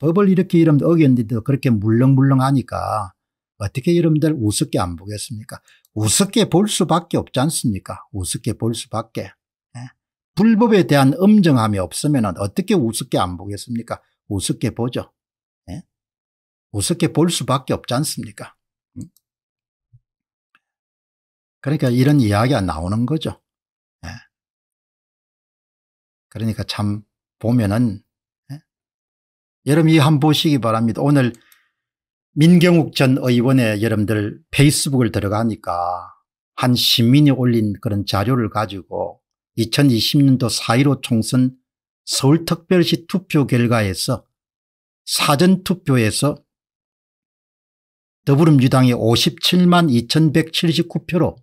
법을 이렇게 여러분들 어겼는데도 그렇게 물렁물렁하니까 어떻게 여러분들 우습게 안 보겠습니까? 우습게 볼 수밖에 없지 않습니까? 우습게 볼 수밖에. 네? 불법에 대한 엄정함이 없으면 어떻게 우습게 안 보겠습니까? 우습게 보죠. 네? 우습게 볼 수밖에 없지 않습니까? 음? 그러니까 이런 이야기가 나오는 거죠. 네? 그러니까 참 보면은 여러분 이한번 보시기 바랍니다. 오늘 민경욱 전 의원의 여러분들 페이스북을 들어가니까 한 시민이 올린 그런 자료를 가지고 2020년도 4.15 총선 서울특별시 투표 결과에서 사전투표에서 더불어민주당이 57만 2179표로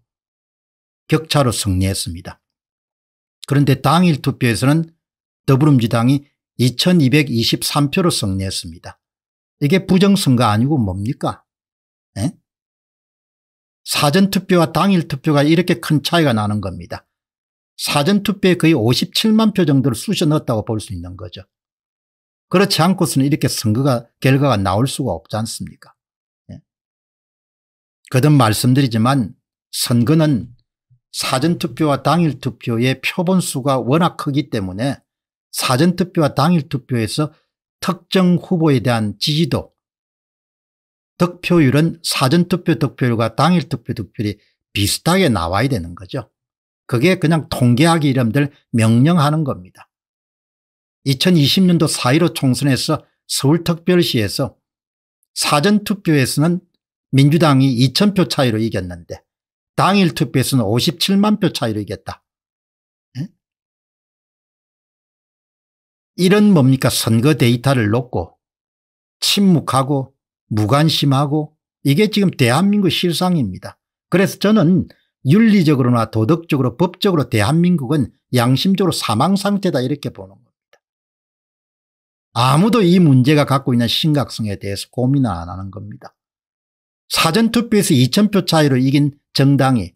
격차로 승리했습니다. 그런데 당일 투표에서는 더불어민주당이 2223표로 승리했습니다. 이게 부정선거 아니고 뭡니까? 에? 사전투표와 당일투표가 이렇게 큰 차이가 나는 겁니다. 사전투표에 거의 57만 표 정도를 쑤셔 넣었다고 볼 수 있는 거죠. 그렇지 않고서는 이렇게 선거가 결과가 나올 수가 없지 않습니까? 예. 거듭 말씀드리지만 선거는 사전투표와 당일투표의 표본수가 워낙 크기 때문에 사전투표와 당일투표에서 특정 후보에 대한 지지도 득표율은 사전투표 득표율과 당일투표 득표율이 비슷하게 나와야 되는 거죠. 그게 그냥 통계하기 이름들 명령하는 겁니다. 2020년도 4.15 총선에서 서울특별시에서 사전투표에서는 민주당이 2,000표 차이로 이겼는데 당일투표에서는 57만 표 차이로 이겼다. 이런 뭡니까 선거 데이터를 놓고 침묵하고 무관심하고 이게 지금 대한민국 실상입니다. 그래서 저는 윤리적으로나 도덕적으로 법적으로 대한민국은 양심적으로 사망상태다 이렇게 보는 겁니다. 아무도 이 문제가 갖고 있는 심각성에 대해서 고민을 안 하는 겁니다. 사전투표에서 2천표 차이로 이긴 정당이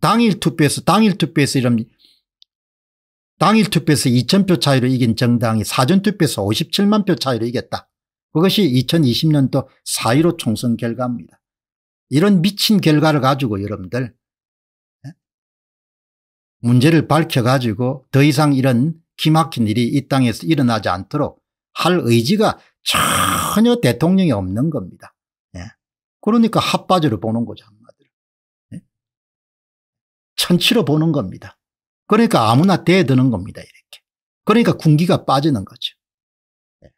당일 투표에서 당일 투표에서 이런 당일투표에서 2000표 차이로 이긴 정당이 사전투표에서 57만 표 차이로 이겼다. 그것이 2020년도 4.15 총선 결과입니다. 이런 미친 결과를 가지고 여러분들 예? 문제를 밝혀가지고 더 이상 이런 기막힌 일이 이 땅에서 일어나지 않도록 할 의지가 전혀 대통령이 없는 겁니다. 예. 그러니까 핫바지로 보는 거죠. 예? 천치로 보는 겁니다. 그러니까 아무나 대드는 겁니다. 이렇게. 그러니까 군기가 빠지는 거죠. 네.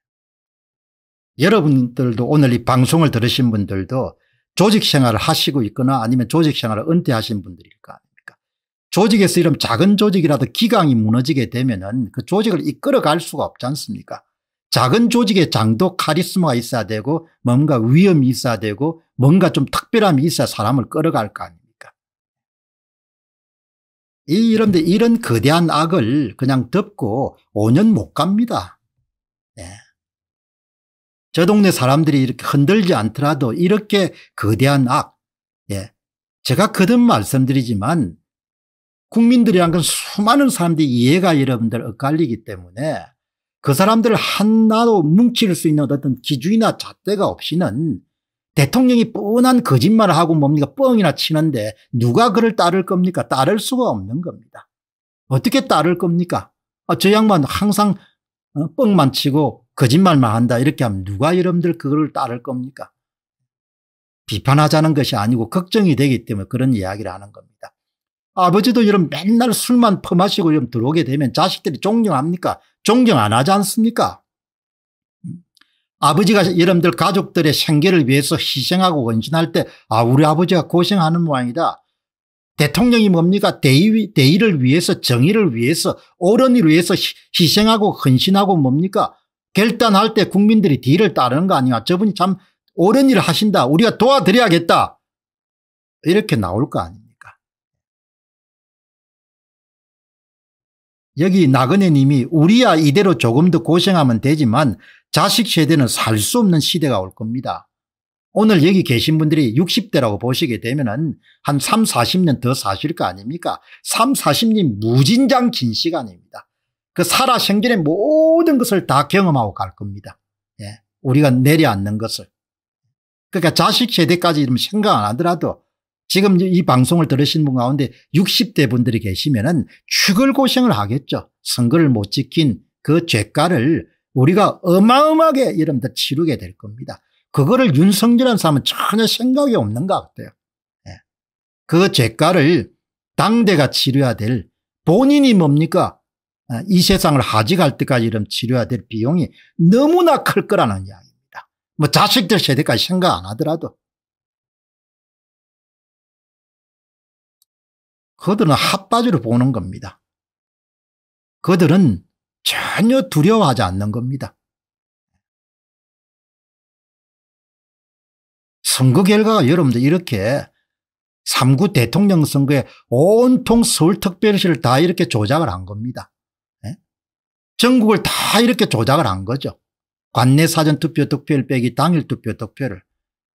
여러분들도 오늘 이 방송을 들으신 분들도 조직 생활을 하시고 있거나 아니면 조직 생활을 은퇴하신 분들일 거 아닙니까? 조직에서 이런 작은 조직이라도 기강이 무너지게 되면은 그 조직을 이끌어갈 수가 없지 않습니까? 작은 조직의 장도 카리스마가 있어야 되고 뭔가 위험이 있어야 되고 뭔가 좀 특별함이 있어야 사람을 끌어갈 거 아닙니까? 이런데 이런 거대한 악을 그냥 덮고 5년 못 갑니다. 네. 저 동네 사람들이 이렇게 흔들지 않더라도 이렇게 거대한 악. 예. 제가 거듭 말씀드리지만 국민들이란 건 수많은 사람들이 이해가 여러분들 엇갈리기 때문에 그 사람들을 하나로 뭉칠 수 있는 어떤 기준이나 잣대가 없이는 대통령이 뻔한 거짓말을 하고 뭡니까 뻥이나 치는데 누가 그를 따를 겁니까 따를 수가 없는 겁니다. 어떻게 따를 겁니까 아, 저 양반 항상 어, 뻥만 치고 거짓말만 한다 이렇게 하면 누가 여러분들 그거를 따를 겁니까 비판하자는 것이 아니고 걱정이 되기 때문에 그런 이야기를 하는 겁니다. 아버지도 여러분 맨날 술만 퍼마시고 여러분 들어오게 되면 자식들이 존경합니까? 존경 안 하지 않습니까? 아버지가 여러분들 가족들의 생계를 위해서 희생하고 원신할 때아 우리 아버지가 고생하는 모양이다. 대통령이 뭡니까 대의, 대의를 위해서 정의를 위해서 어른을 위해서 희생하고 헌신하고 뭡니까 결단할 때 국민들이 뒤를 따르는 거 아니야 저분이 참 옳은 일을 하신다 우리가 도와드려야겠다 이렇게 나올 거 아닙니까 여기 나그네님이 우리야 이대로 조금 더 고생하면 되지만 자식 세대는 살 수 없는 시대가 올 겁니다. 오늘 여기 계신 분들이 60대라고 보시게 되면 한 3, 40년 더 사실 거 아닙니까? 3, 40년 무진장 긴 시간입니다. 그 살아 생전의 모든 것을 다 경험하고 갈 겁니다. 예. 우리가 내려앉는 것을. 그러니까 자식 세대까지 생각 안 하더라도 지금 이 방송을 들으신 분 가운데 60대 분들이 계시면은 죽을 고생을 하겠죠. 선거를 못 지킨 그 죄가를 우리가 어마어마하게 이름다 치르게 될 겁니다. 그거를 윤석열한 사람은 전혀 생각이 없는 것 같아요. 예. 그 죄가를 당대가 치료해야 될 본인이 뭡니까? 아, 이 세상을 하직할 때까지 이런 치료해야 될 비용이 너무나 클 거라는 이야기입니다. 뭐 자식들 세대까지 생각 안 하더라도. 그들은 핫바지로 보는 겁니다. 그들은 전혀 두려워하지 않는 겁니다. 선거 결과가 여러분들 이렇게 3구 대통령 선거에 온통 서울특별시를 다 이렇게 조작을 한 겁니다. 예? 전국을 다 이렇게 조작을 한 거죠. 관내 사전 투표 득표율 빼기 당일 투표 득표를.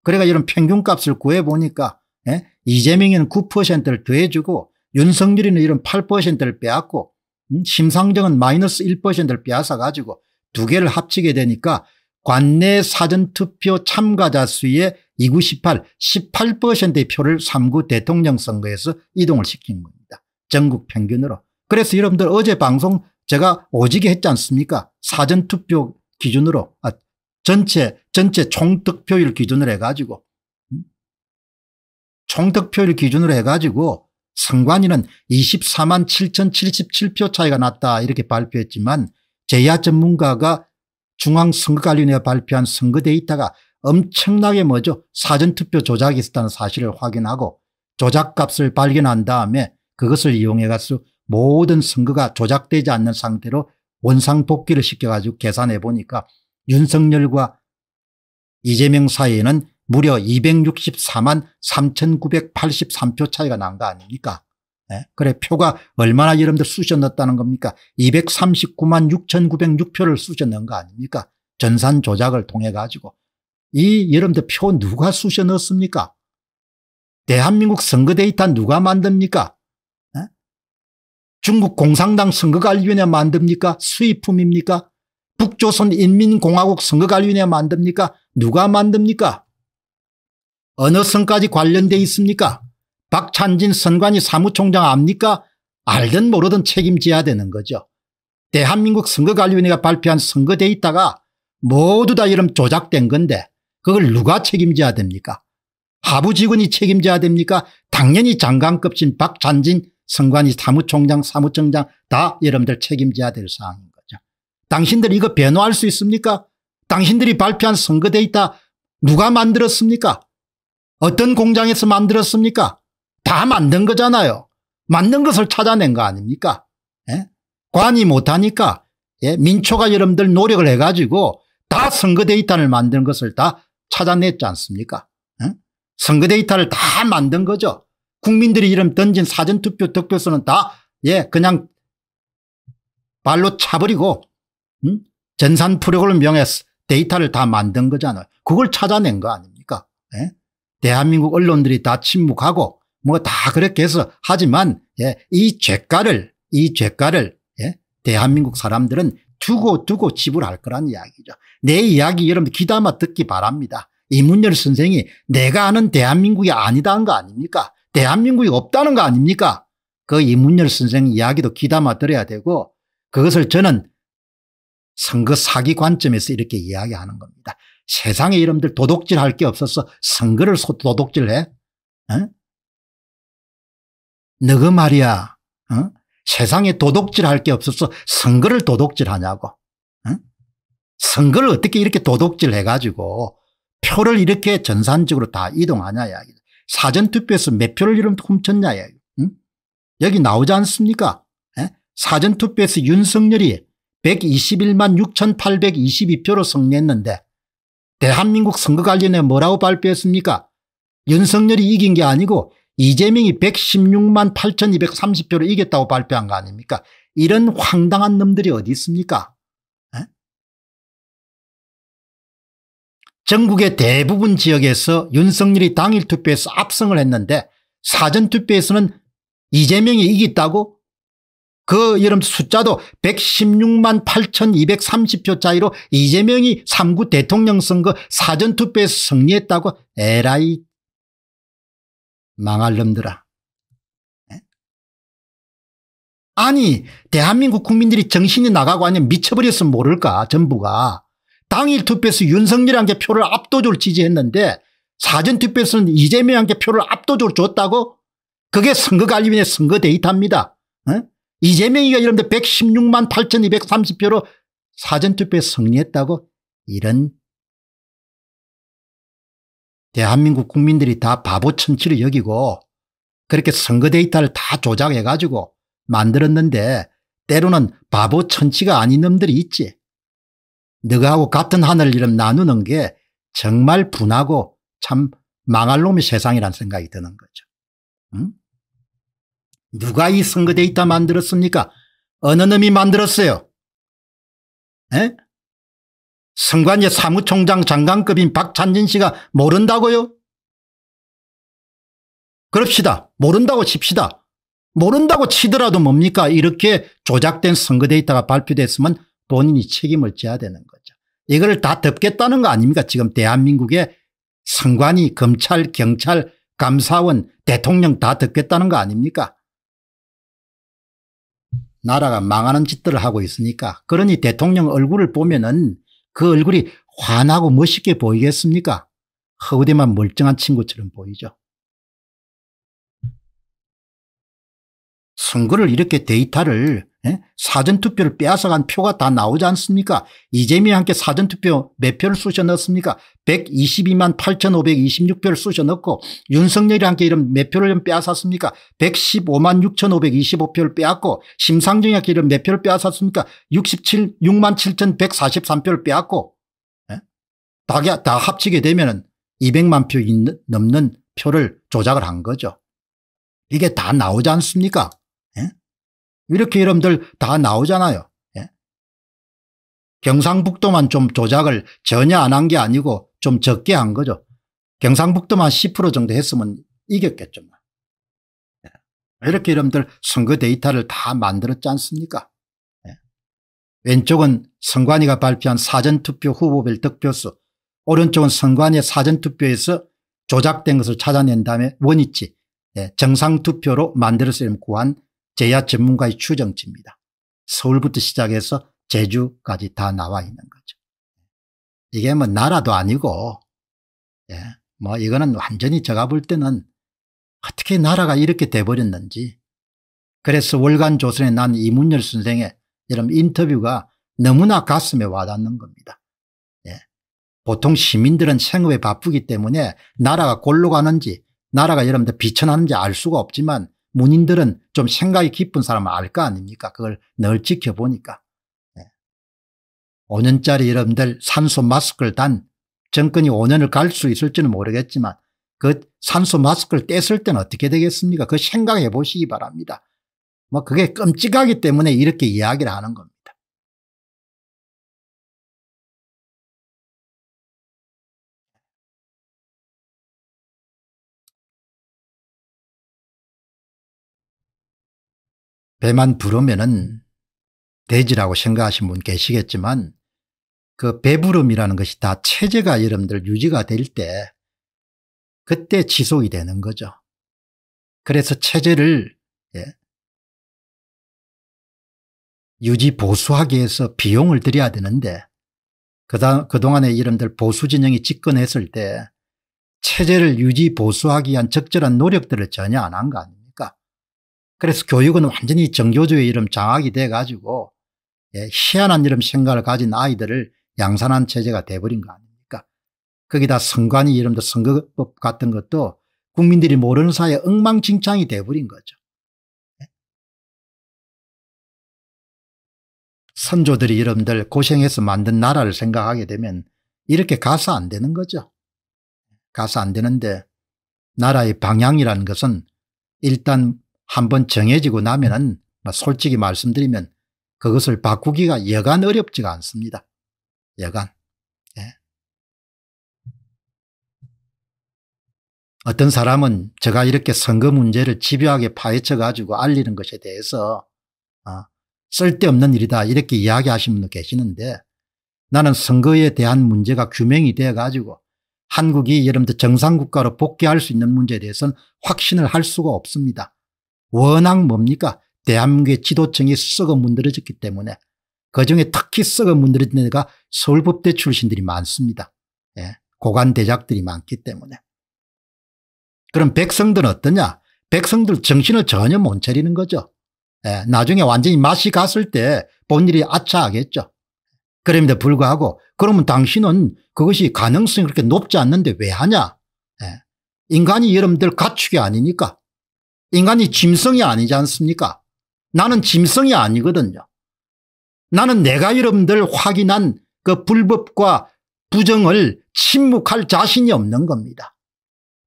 그러니까 이런 평균값을 구해보니까 예? 이재명이는 9%를 더해주고 윤석열이는 이런 8%를 빼앗고 음? 심상정은 마이너스 1%를 빼앗아가지고 두 개를 합치게 되니까 관내 사전투표 참가자 수의 2구 18, 18%의 표를 3구 대통령 선거에서 이동을 시킨 겁니다. 전국 평균으로. 그래서 여러분들 어제 방송 제가 오지게 했지 않습니까? 사전투표 기준으로 아, 전체 전체 총득표율 기준으로 해가지고 음? 총득표율 기준으로 해가지고 상관위는 24만 7,077표 차이가 났다 이렇게 발표했지만 제야 전문가가 중앙선거관리위원회가 발표한 선거 데이터가 엄청나게 뭐죠 사전투표 조작이 있었다는 사실을 확인하고 조작값을 발견한 다음에 그것을 이용해 가지 모든 선거가 조작되지 않는 상태로 원상복귀를 시켜가지고 계산해 보니까 윤석열과 이재명 사이에는 무려 264만 3983표 차이가 난 거 아닙니까 네? 그래 표가 얼마나 여러분들 쑤셔 넣었다는 겁니까 239만 6906표를 쑤셔 넣은 거 아닙니까 전산 조작을 통해 가지고 이 여러분들 표 누가 쑤셔 넣었습니까 대한민국 선거 데이터 누가 만듭니까 네? 중국 공산당 선거관리위원회 만듭니까 수입품입니까 북조선인민공화국 선거관리위원회 만듭니까 누가 만듭니까 어느 선까지 관련돼 있습니까? 박찬진 선관위 사무총장 압니까? 알든 모르든 책임져야 되는 거죠. 대한민국 선거관리위원회가 발표한 선거 데이터가 모두 다 이름 조작된 건데 그걸 누가 책임져야 됩니까? 하부 직원이 책임져야 됩니까? 당연히 장관급신 박찬진 선관위 사무총장 사무총장 다 여러분들 책임져야 될 사항인 거죠. 당신들 이거 변호할 수 있습니까? 당신들이 발표한 선거 데이터 누가 만들었습니까? 어떤 공장에서 만들었습니까? 다 만든 거잖아요. 만든 것을 찾아낸 거 아닙니까? 예? 관이 못하니까 예? 민초가 여러분들 노력을 해가지고 다 선거 데이터를 만든 것을 다 찾아냈지 않습니까? 예? 선거 데이터를 다 만든 거죠. 국민들이 이름 던진 사전투표 득표수는 다 예, 그냥 발로 차버리고 음? 전산 프로그램 명예 데이터를 다 만든 거잖아요. 그걸 찾아낸 거 아닙니까? 예? 대한민국 언론들이 다 침묵하고 뭐 다 그렇게 해서 하지만 예, 이 죄가를 이 죄가를 예, 대한민국 사람들은 두고 두고 지불할 거란 이야기죠. 내 이야기 여러분 귀담아 듣기 바랍니다. 이문열 선생이 내가 아는 대한민국이 아니다는 거 아닙니까? 대한민국이 없다는 거 아닙니까? 그 이문열 선생 이야기도 귀담아 들어야 되고 그것을 저는 선거 사기 관점에서 이렇게 이야기하는 겁니다. 세상에 이름들 도둑질 할 게 없어서 선거를 도둑질 해? 응? 어? 너가 말이야 어? 세상에 도둑질 할게 없어서 선거를 도둑질 하냐고 응? 어? 선거를 어떻게 이렇게 도둑질 해가지고 표를 이렇게 전산적으로 다 이동하냐 야 사전투표에서 몇 표를 이름 훔쳤냐 야 응? 여기 나오지 않습니까 에? 사전투표에서 윤석열이 121만 6822표로 승리했는데 대한민국 선거 관련해 뭐라고 발표했습니까? 윤석열이 이긴 게 아니고 이재명이 116만 8230표를 이겼다고 발표한 거 아닙니까? 이런 황당한 놈들이 어디 있습니까? 에? 전국의 대부분 지역에서 윤석열이 당일 투표에서 압승을 했는데 사전투표에서는 이재명이 이겼다고 그 여름 숫자도 116만 8230표 차이로 이재명이 3구 대통령 선거 사전투표에서 승리했다고 에라이 망할 놈들아. 아니 대한민국 국민들이 정신이 나가고 아니면 미쳐버렸으면 모를까 전부가. 당일 투표에서 윤석열한테 표를 압도적으로 지지했는데 사전투표에서는 이재명한테 표를 압도적으로 줬다고? 그게 선거관리위원회 선거 데이터입니다. 이재명이가 이런데 116만 8230표로 사전투표에 승리했다고 이런 대한민국 국민들이 다 바보 천치를 여기고 그렇게 선거 데이터를 다 조작해가지고 만들었는데 때로는 바보 천치가 아닌 놈들이 있지. 너하고 같은 하늘 이름 나누는 게 정말 분하고 참 망할 놈의 세상이란 생각이 드는 거죠. 응? 누가 이선거 데이터 만들었습니까? 어느 놈이 만들었어요? 에? 선관위 사무총장 장관급인 박찬진 씨가 모른다고요? 그럽시다. 모른다고 칩시다. 모른다고 치더라도 뭡니까? 이렇게 조작된 선거 데이터가 발표됐으면 본인이 책임을 져야 되는 거죠. 이걸 다 덮겠다는 거 아닙니까? 지금 대한민국의 선관위, 검찰, 경찰, 감사원, 대통령 다 덮겠다는 거 아닙니까? 나라가 망하는 짓들을 하고 있으니까 그러니 대통령 얼굴을 보면은 그 얼굴이 환하고 멋있게 보이겠습니까? 허우대만 멀쩡한 친구처럼 보이죠. 선거를 이렇게 데이터를 예? 사전투표를 빼앗아간 표가 다 나오지 않습니까 이재민와 함께 사전투표 몇 표를 쑤셔넣었습니까 122만 8526표를 쑤셔넣고 윤석열이 함께 이런 몇 표를 빼앗았습니까 115만 6525표를 빼앗고 심상정이 함께 이런 몇 표를 빼앗았습니까 67, 6만 7143표를 빼앗고 예? 다, 다 합치게 되면 200만 표 넘는 표를 조작을 한 거죠 이게 다 나오지 않습니까 이렇게 이름들다 나오잖아요. 예? 경상북도만 좀 조작을 전혀 안 한 게 아니고 좀 적게 한 거죠. 경상북도만 10% 정도 했으면 이겼겠죠. 뭐. 예. 이렇게 여러들 선거 데이터를 다 만들었지 않습니까? 예. 왼쪽은 선관위가 발표한 사전투표 후보별 득표수 오른쪽은 선관위의 사전투표에서 조작된 것을 찾아낸 다음에 원위치 예. 정상투표로 만들었으 구한 제야 전문가의 추정치입니다. 서울부터 시작해서 제주까지 다 나와 있는 거죠. 이게 뭐 나라도 아니고 예, 뭐 이거는 완전히 제가 볼 때는 어떻게 나라가 이렇게 돼버렸는지 그래서 월간 조선에 난 이문열 선생의 이런 인터뷰가 너무나 가슴에 와닿는 겁니다. 예. 보통 시민들은 생업에 바쁘기 때문에 나라가 골로 가는지 나라가 여러분들 비천하는지 알 수가 없지만 문인들은 좀 생각이 깊은 사람 을알거 아닙니까? 그걸 늘 지켜보니까. 5년짜리 예. 여러분들 산소 마스크를 단 정권이 5년을 갈 수 있을지는 모르겠지만 그 산소 마스크를 뗐을 때는 어떻게 되겠습니까? 그 생각해 보시기 바랍니다. 뭐 그게 끔찍하기 때문에 이렇게 이야기를 하는 겁니다. 배만 부르면은 돼지라고 생각하신 분 계시겠지만 그 배부름이라는 것이 다 체제가 여러분들 유지가 될 때 그때 지속이 되는 거죠. 그래서 체제를 예, 유지 보수하기 위해서 비용을 들여야 되는데 그다, 그동안에 이름들 보수진영이 집권했을 때 체제를 유지 보수하기 위한 적절한 노력들을 전혀 안 한 거 아니에요. 그래서 교육은 완전히 정교주의 이름 장악이 돼 가지고 예, 희한한 이름 생각을 가진 아이들을 양산한 체제가 돼버린 거 아닙니까 거기다 선관위 이름도 선거법 같은 것도 국민들이 모르는 사이에 엉망진창이 돼버린 거죠 예? 선조들이 여러들 고생해서 만든 나라를 생각하게 되면 이렇게 가서 안 되는 거죠 가서 안 되는데 나라의 방향이라는 것은 일단 한번 정해지고 나면은 뭐 솔직히 말씀드리면 그것을 바꾸기가 여간 어렵지가 않습니다. 여간. 예. 어떤 사람은 제가 이렇게 선거 문제를 집요하게 파헤쳐 가지고 알리는 것에 대해서 아, 쓸데없는 일이다 이렇게 이야기하시는 분 계시는데 나는 선거에 대한 문제가 규명이 돼 가지고 한국이 여러분들 정상국가로 복귀할 수 있는 문제에 대해서는 확신을 할 수가 없습니다. 워낙 뭡니까 대한민국의 지도층이 썩어 문드러졌기 때문에 그중에 특히 썩어 문드러진 데가 서울법대 출신들이 많습니다. 예. 고관대작들이 많기 때문에. 그럼 백성들은 어떠냐 백성들 정신을 전혀 못 차리는 거죠. 예. 나중에 완전히 맛이 갔을 때 본일이 아차하겠죠. 그럼에도 불구하고 그러면 당신은 그것이 가능성이 그렇게 높지 않는데 왜 하냐. 예. 인간이 여러분들 가축이 아니니까 인간이 짐승이 아니지 않습니까? 나는 짐승이 아니거든요. 나는 내가 여러분들 확인한 그 불법과 부정을 침묵할 자신이 없는 겁니다.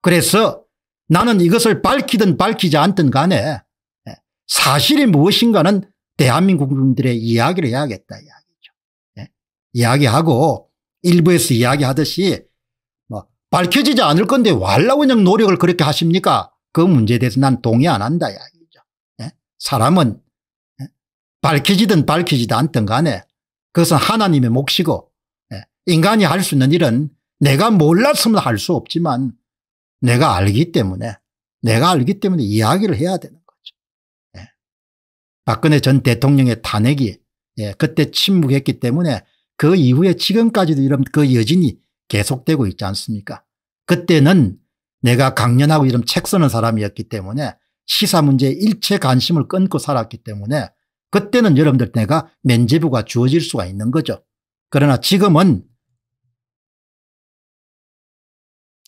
그래서 나는 이것을 밝히든 밝히지 않든 간에 예, 사실이 무엇인가는 대한민국 국민들의 이야기를 해야겠다 이야기죠. 예? 이야기하고 일부에서 이야기하듯이 뭐 밝혀지지 않을 건데 왈라 그냥 노력을 그렇게 하십니까? 그 문제에 대해서 난 동의 안 한다. 야. 예? 사람은 예? 밝혀지든 밝혀지든 않든 간에 그것은 하나님의 몫이고 예? 인간이 할 수 있는 일은 내가 몰랐으면 할 수 없지만 내가 알기 때문에 내가 알기 때문에 이야기를 해야 되는 거죠. 예? 박근혜 전 대통령의 탄핵이 예, 그때 침묵했기 때문에 그 이후에 지금까지도 이런 그 여진이 계속되고 있지 않습니까 그때는 내가 강연하고 이런 책 쓰는 사람이었기 때문에 시사 문제에 일체 관심을 끊고 살았기 때문에 그때는 여러분들 내가 면제부가 주어질 수가 있는 거죠. 그러나 지금은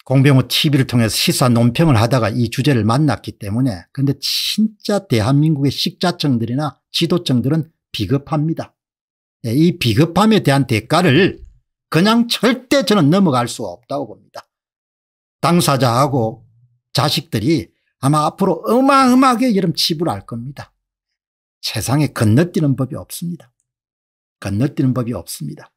공병호 TV를 통해서 시사 논평을 하다가 이 주제를 만났기 때문에 근데 진짜 대한민국의 식자청들이나 지도층들은 비겁합니다. 예, 이 비겁함에 대한 대가를 그냥 절대 저는 넘어갈 수 없다고 봅니다. 당사자하고 자식들이 아마 앞으로 어마어마하게 여름 치부를 겁니다. 세상에 건너뛰는 법이 없습니다. 건너뛰는 법이 없습니다.